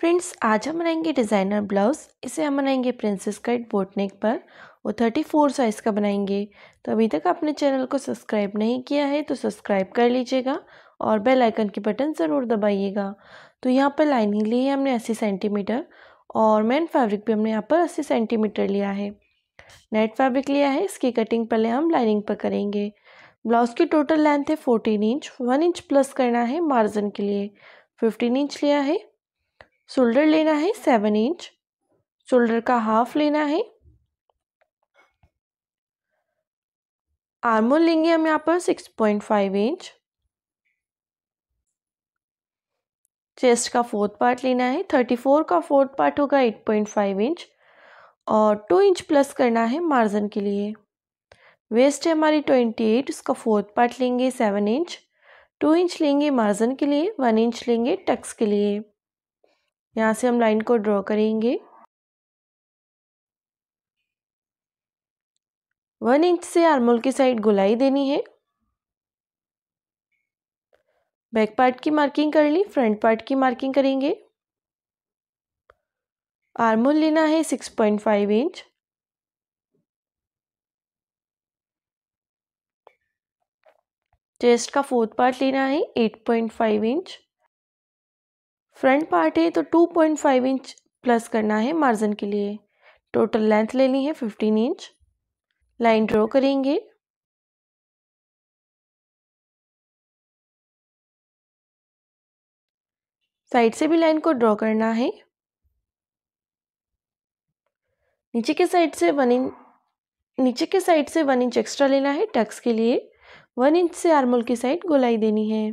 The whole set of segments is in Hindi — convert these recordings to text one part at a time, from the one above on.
फ्रेंड्स आज हम बनाएंगे डिज़ाइनर ब्लाउज़ इसे हम बनाएंगे प्रिंसेस कट बोटनेक पर वो थर्टी फोर साइज़ का बनाएंगे तो अभी तक आपने चैनल को सब्सक्राइब नहीं किया है तो सब्सक्राइब कर लीजिएगा और बेल आइकन के बटन ज़रूर दबाइएगा तो यहाँ पर लाइनिंग ली है हमने अस्सी सेंटीमीटर और मेन फैब्रिक भी हमने यहाँ पर अस्सी सेंटीमीटर लिया है नेट फैब्रिक लिया है इसकी कटिंग पहले हम लाइनिंग पर करेंगे ब्लाउज़ की टोटल लेंथ है fourteen inch one inch plus करना है मार्जिन के लिए फिफ्टीन इंच लिया है शोल्डर लेना है सेवन इंच शोल्डर का हाफ लेना है आर्मोल लेंगे हम यहाँ पर six point five inch chest का फोर्थ पार्ट लेना है थर्टी फोर का फोर्थ पार्ट होगा एट पॉइंट फाइव इंच और टू इंच प्लस करना है मार्जिन के लिए वेस्ट है हमारी ट्वेंटी एट उसका फोर्थ पार्ट लेंगे सेवन इंच टू इंच लेंगे मार्जिन के लिए वन इंच लेंगे टक्स के लिए यहाँ से हम लाइन को ड्रॉ करेंगे वन इंच से आर्मोल की साइड गुलाई देनी है बैक पार्ट की मार्किंग कर ली फ्रंट पार्ट की मार्किंग करेंगे आर्मोल लेना है six point five inch chest का फोर्थ पार्ट लेना है eight point five inch front part है तो 2.5 इंच प्लस करना है मार्जिन के लिए टोटल लेंथ लेनी है 15 इंच लाइन ड्रॉ करेंगे साइड से भी लाइन को ड्रॉ करना है नीचे के साइड से वन इंच नीचे के साइड से वन इंच एक्स्ट्रा लेना है टक्स के लिए वन इंच से आर्मोल की साइड गोलाई देनी है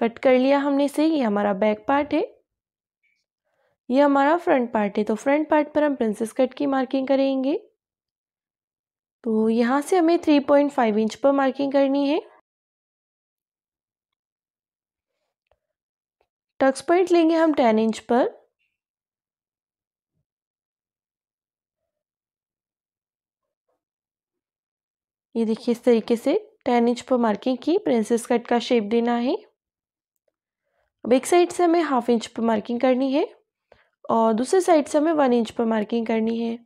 कट कर लिया हमने इसे ये हमारा बैक पार्ट है ये हमारा फ्रंट पार्ट है तो फ्रंट पार्ट पर हम प्रिंसेस कट की मार्किंग करेंगे तो यहाँ से हमें थ्री पॉइंट फाइव इंच पर मार्किंग करनी है टक्स पॉइंट लेंगे हम टेन इंच पर ये देखिए इस तरीके से टेन इंच पर मार्किंग की प्रिंसेस कट का शेप देना है अब एक साइड से हमें हाफ इंच पर मार्किंग करनी है और दूसरे साइड से हमें वन इंच पर मार्किंग करनी है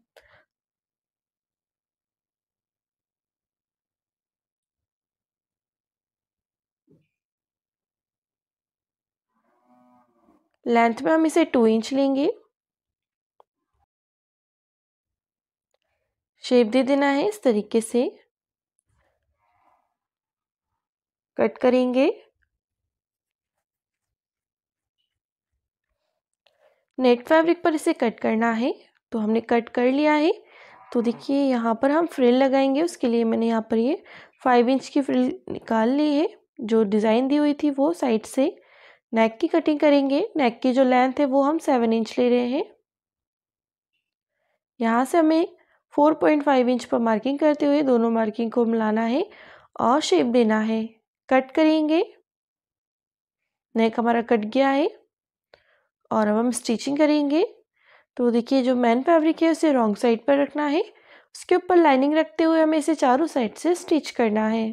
लेंथ में हम इसे टू इंच लेंगे शेप दे देना है इस तरीके से कट करेंगे नेट फैब्रिक पर इसे कट करना है तो हमने कट कर लिया है तो देखिए यहाँ पर हम फ्रिल लगाएंगे उसके लिए मैंने यहाँ पर ये फाइव इंच की फ्रिल निकाल ली है जो डिज़ाइन दी हुई थी वो साइड से नेक की कटिंग करेंगे नेक की जो लेंथ है वो हम सेवन इंच ले रहे हैं यहाँ से हमें फोर पॉइंट फाइव इंच पर मार्किंग करते हुए दोनों मार्किंग को मिलाना है और शेप देना है कट करेंगे नेक हमारा कट गया है और अब हम स्टिचिंग करेंगे तो देखिए जो मैन फैब्रिक है उसे रॉन्ग साइड पर रखना है उसके ऊपर लाइनिंग रखते हुए हमें इसे चारों साइड से स्टिच करना है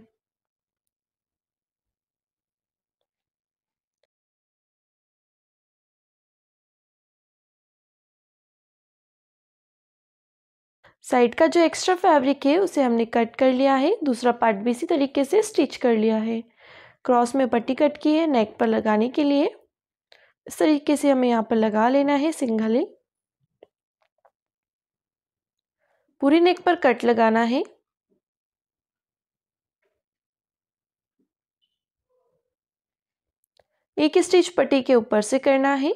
साइड का जो एक्स्ट्रा फैब्रिक है उसे हमने कट कर लिया है दूसरा पार्ट भी इसी तरीके से स्टिच कर लिया है क्रॉस में पट्टी कट की है नेक पर लगाने के लिए इस तरीके से हमें यहाँ पर लगा लेना है सिंगल पूरी नेक पर कट लगाना है एक स्टिच पट्टी के ऊपर से करना है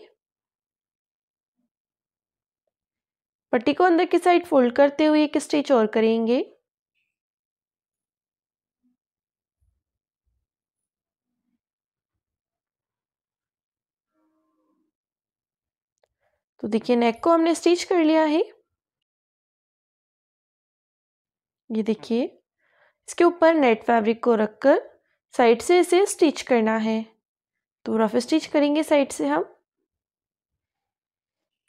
पट्टी को अंदर की साइड फोल्ड करते हुए एक स्टिच और करेंगे तो देखिए नेक को हमने स्टिच कर लिया है ये हम्म। देखिए इसके ऊपर नेट फैब्रिक को रखकर साइड से इसे स्टिच करना है तो रफ स्टिच करेंगे साइड से हम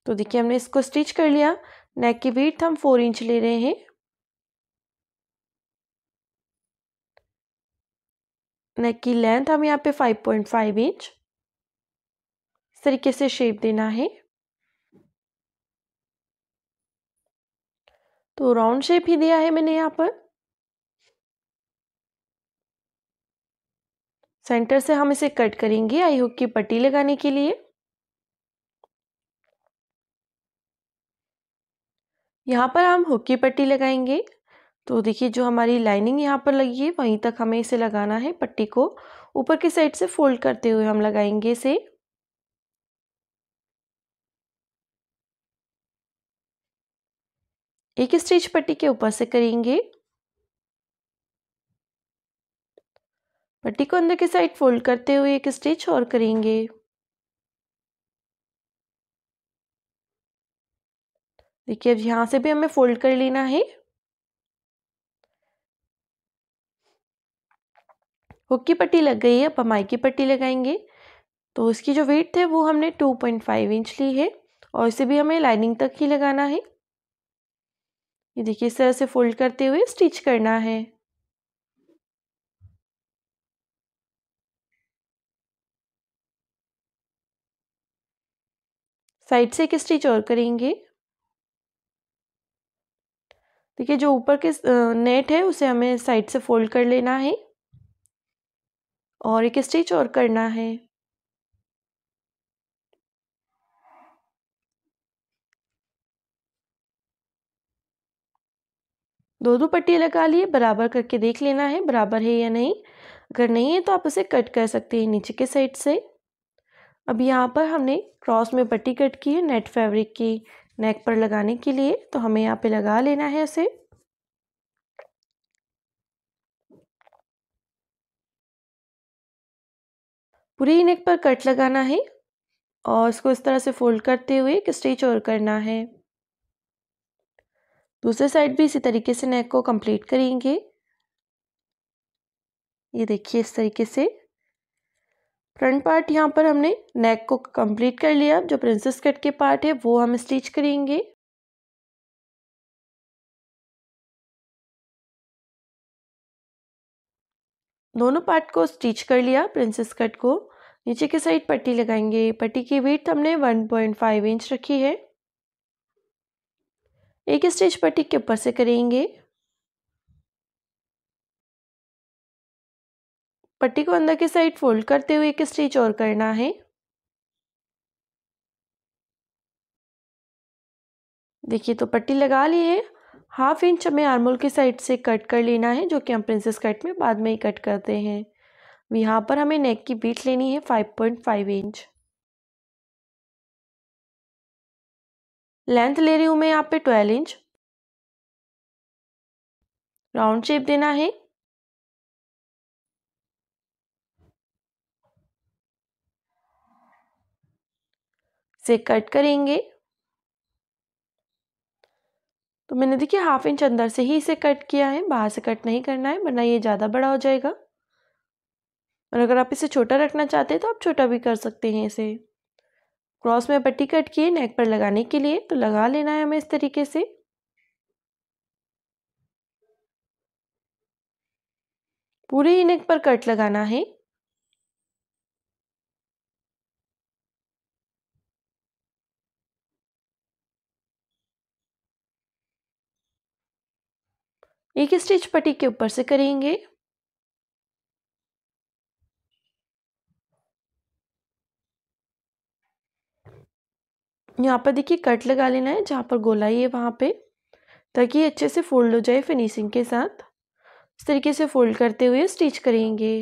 तो देखिए हमने इसको स्टिच कर लिया नेक की वीट हम फोर इंच ले रहे हैं नेक की लेंथ हम यहाँ पे फाइव पॉइंट फाइव इंच इस तरीके से शेप देना है तो राउंड शेप ही दिया है मैंने यहाँ पर सेंटर से हम इसे कट करेंगे आई हुक की पट्टी लगाने के लिए यहाँ पर हम हुक की पट्टी लगाएंगे तो देखिए जो हमारी लाइनिंग यहाँ पर लगी है वहीं तक हमें इसे लगाना है पट्टी को ऊपर की साइड से फोल्ड करते हुए हम लगाएंगे इसे एक स्टिच पट्टी के ऊपर से करेंगे पट्टी को अंदर की साइड फोल्ड करते हुए एक स्टिच और करेंगे देखिए अब यहां से भी हमें फोल्ड कर लेना है हुक की पट्टी लग गई है अब हम आई की पट्टी लगाएंगे तो उसकी जो वेट है वो हमने 2.5 इंच ली है और इसे भी हमें लाइनिंग तक ही लगाना है ये देखिए इस तरह से फोल्ड करते हुए स्टिच करना है साइड से एक स्टिच और करेंगे देखिए जो ऊपर के नेट है उसे हमें साइड से फोल्ड कर लेना है और एक स्टिच और करना है दो दो पट्टियाँ लगा लिए बराबर करके देख लेना है बराबर है या नहीं अगर नहीं है तो आप उसे कट कर सकते हैं नीचे के साइड से अब यहाँ पर हमने क्रॉस में पट्टी कट की है नेट फैब्रिक की नेक पर लगाने के लिए तो हमें यहाँ पे लगा लेना है उसे पूरी नेक पर कट लगाना है और इसको इस तरह से फोल्ड करते हुए एक स्टिच और करना है दूसरे साइड भी इसी तरीके से नेक को कंप्लीट करेंगे ये देखिए इस तरीके से फ्रंट पार्ट यहाँ पर हमने नेक को कंप्लीट कर लिया जो प्रिंसेस कट के पार्ट है वो हम स्टिच करेंगे दोनों पार्ट को स्टिच कर लिया प्रिंसेस कट को नीचे के साइड पट्टी लगाएंगे पट्टी की वेट हमने 1.5 इंच रखी है एक स्टेज पट्टी के ऊपर से करेंगे पट्टी को अंदर के साइड फोल्ड करते हुए एक स्टिच और करना है देखिए तो पट्टी लगा ली है हाफ इंच हमें आर्मोल की साइड से कट कर लेना है जो कि हम प्रिंसेस कट में बाद में ही कट करते हैं यहाँ पर हमें नेक की बीट लेनी है 5.5 इंच लेंथ ले रही हूँ मैं यहाँ पे ट्वेल्व इंच राउंड शेप देना है से कट करेंगे तो मैंने देखिए हाफ इंच अंदर से ही इसे कट किया है बाहर से कट नहीं करना है वरना ये ज़्यादा बड़ा हो जाएगा और अगर आप इसे छोटा रखना चाहते हैं तो आप छोटा भी कर सकते हैं इसे क्रॉस में पट्टी कट की नेक पर लगाने के लिए तो लगा लेना है हमें इस तरीके से पूरे ही नेक पर कट लगाना है एक स्टिच पट्टी के ऊपर से करेंगे यहाँ पर देखिए कट लगा लेना है जहाँ पर गोलाई है वहाँ पे ताकि अच्छे से फोल्ड हो जाए फिनिशिंग के साथ इस तरीके से फोल्ड करते हुए स्टिच करेंगे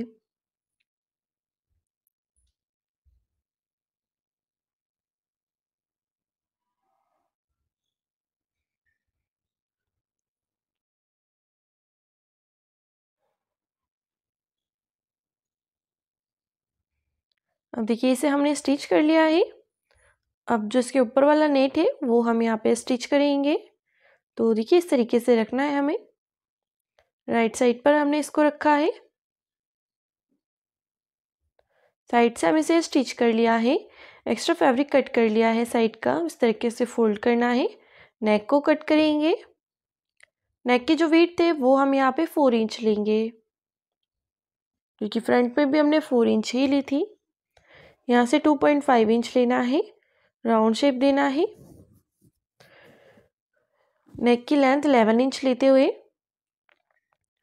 अब देखिए इसे हमने स्टिच कर लिया है अब जो इसके ऊपर वाला नेट है वो हम यहाँ पे स्टिच करेंगे तो देखिए इस तरीके से रखना है हमें राइट साइड पर हमने इसको रखा है साइड से हम इसे स्टिच कर लिया है एक्स्ट्रा फैब्रिक कट कर लिया है साइड का इस तरीके से फोल्ड करना है नेक को कट करेंगे नेक की जो वेट है वो हम यहाँ पे फोर इंच लेंगे क्योंकि फ्रंट में भी हमने फोर इंच ही ली थी यहाँ से टू पॉइंट फाइव इंच लेना है राउंड शेप देना है नेक की लेंथ इलेवन इंच लेते हुए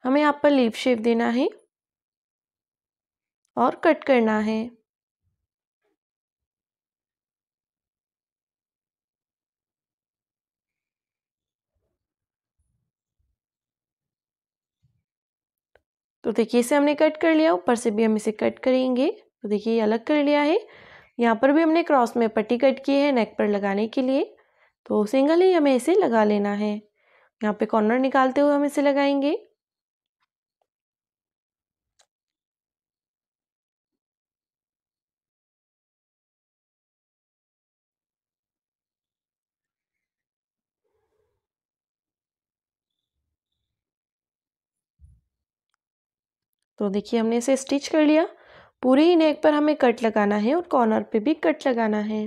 हमें यहाँ पर लीप शेप देना है और कट करना है तो देखिए इसे हमने कट कर लिया ऊपर से भी हम इसे कट करेंगे तो देखिए अलग कर लिया है यहाँ पर भी हमने क्रॉस में पट्टी कट की है नेक पर लगाने के लिए तो सिंगल ही हमें इसे लगा लेना है यहाँ पे कॉर्नर निकालते हुए हम इसे लगाएंगे तो देखिए हमने इसे स्टिच कर लिया पूरे ही नेक पर हमें कट लगाना है और कॉर्नर पे भी कट लगाना है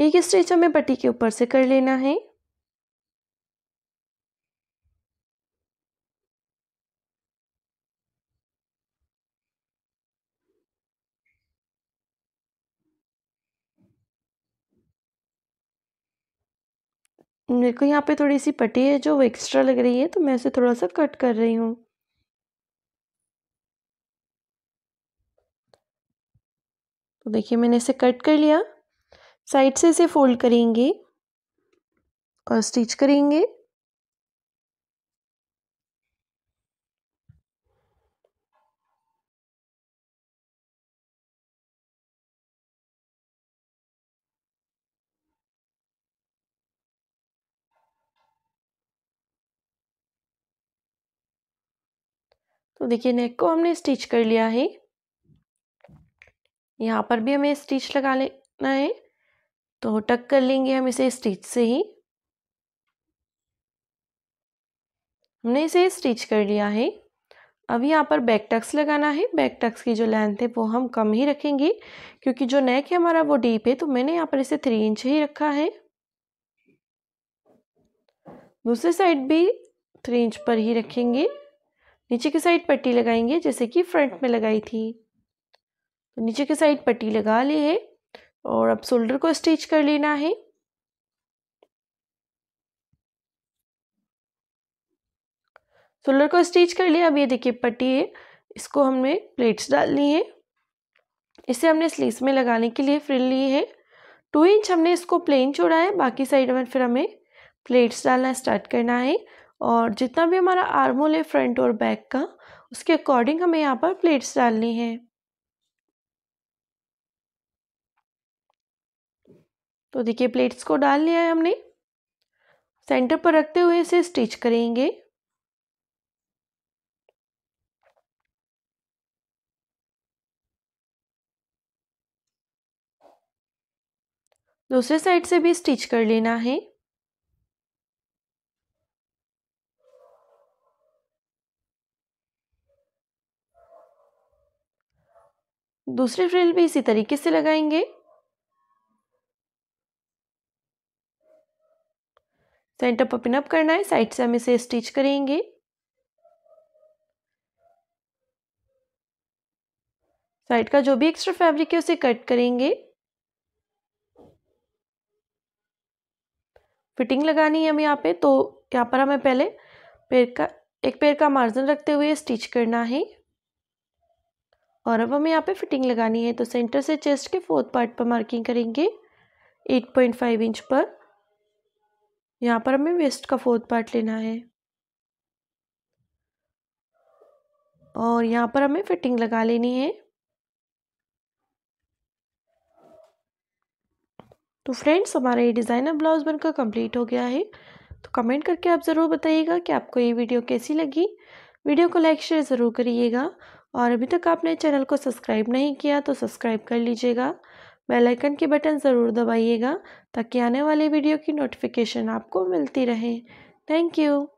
एक स्टिच हमें पट्टी के ऊपर से कर लेना है मेरे को यहाँ पे थोड़ी सी पट्टी है जो वो एक्स्ट्रा लग रही है तो मैं उसे थोड़ा सा कट कर रही हूँ तो देखिए मैंने इसे कट कर लिया साइड से इसे फोल्ड करेंगे और स्टिच करेंगे तो देखिए नेक को हमने स्टिच कर लिया है यहाँ पर भी हमें स्टिच लगा लेना है तो टक कर लेंगे हम इसे स्टिच से ही हमने इसे स्टिच कर लिया है अब यहाँ पर बैक टक्स लगाना है बैक टक्स की जो लेंथ है वो हम कम ही रखेंगे क्योंकि जो नेक है हमारा वो डीप है तो मैंने यहाँ पर इसे थ्री इंच ही रखा है दूसरी साइड भी थ्री इंच पर ही रखेंगे नीचे की साइड पट्टी लगाएंगे जैसे कि फ्रंट में लगाई थी तो नीचे की साइड पट्टी लगा ली है और अब शोल्डर को स्टिच कर लेना है शोल्डर को स्टिच कर लिया अब ये देखिए पट्टी है इसको हमने प्लेट्स डालनी है इसे हमने स्लीव्स में लगाने के लिए फ्रिल ली है टू इंच हमने इसको प्लेन छोड़ा है बाकी साइड में फिर हमें प्लेट्स डालना स्टार्ट करना है और जितना भी हमारा आर्मोल है फ्रंट और बैक का उसके अकॉर्डिंग हमें यहाँ पर प्लेट्स डालनी है तो देखिए प्लेट्स को डाल लिया है हमने सेंटर पर रखते हुए इसे स्टिच करेंगे दूसरे साइड से भी स्टिच कर लेना है दूसरी फ्रिल भी इसी तरीके से लगाएंगे सेंटर पर पिनअप करना है साइड से हम इसे स्टिच करेंगे साइड का जो भी एक्स्ट्रा फैब्रिक है उसे कट करेंगे फिटिंग लगानी है हमें यहाँ पे तो यहाँ पर हमें पहले पैर का एक पैर का मार्जिन रखते हुए स्टिच करना है और अब हमें यहाँ पे फिटिंग लगानी है तो सेंटर से चेस्ट के फोर्थ पार्ट पर मार्किंग करेंगे 8.5 इंच पर यहाँ पर हमें वेस्ट का फोर्थ पार्ट लेना है और यहाँ पर हमें फिटिंग लगा लेनी है तो फ्रेंड्स हमारा ये डिज़ाइनर ब्लाउज़ बनकर कंप्लीट हो गया है तो कमेंट करके आप ज़रूर बताइएगा कि आपको ये वीडियो कैसी लगी वीडियो को लाइक शेयर ज़रूर करिएगा और अभी तक आपने चैनल को सब्सक्राइब नहीं किया तो सब्सक्राइब कर लीजिएगा बेल आइकन के बटन ज़रूर दबाइएगा ताकि आने वाले वीडियो की नोटिफिकेशन आपको मिलती रहे थैंक यू